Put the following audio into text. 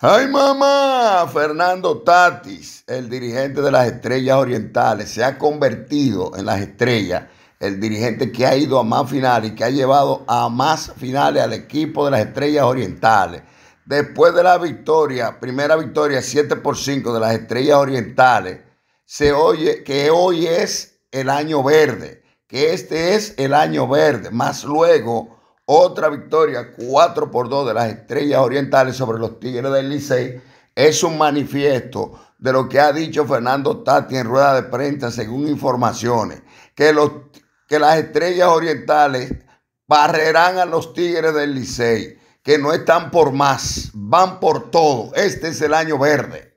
¡Ay, mamá! Fernando Tatis, el dirigente de las Estrellas Orientales, se ha convertido en las Estrellas, el dirigente que ha ido a más finales y que ha llevado a más finales al equipo de las Estrellas Orientales. Después de la victoria, primera victoria 7 por 5 de las Estrellas Orientales, se oye que hoy es el año verde, que este es el año verde, más luego otra victoria 4 por 2 de las Estrellas Orientales sobre los Tigres del Licey es un manifiesto de lo que ha dicho Fernando Tati en rueda de prensa según informaciones, que, los, que las Estrellas Orientales barrerán a los Tigres del Licey, que no están por más, van por todo. Este es el año verde.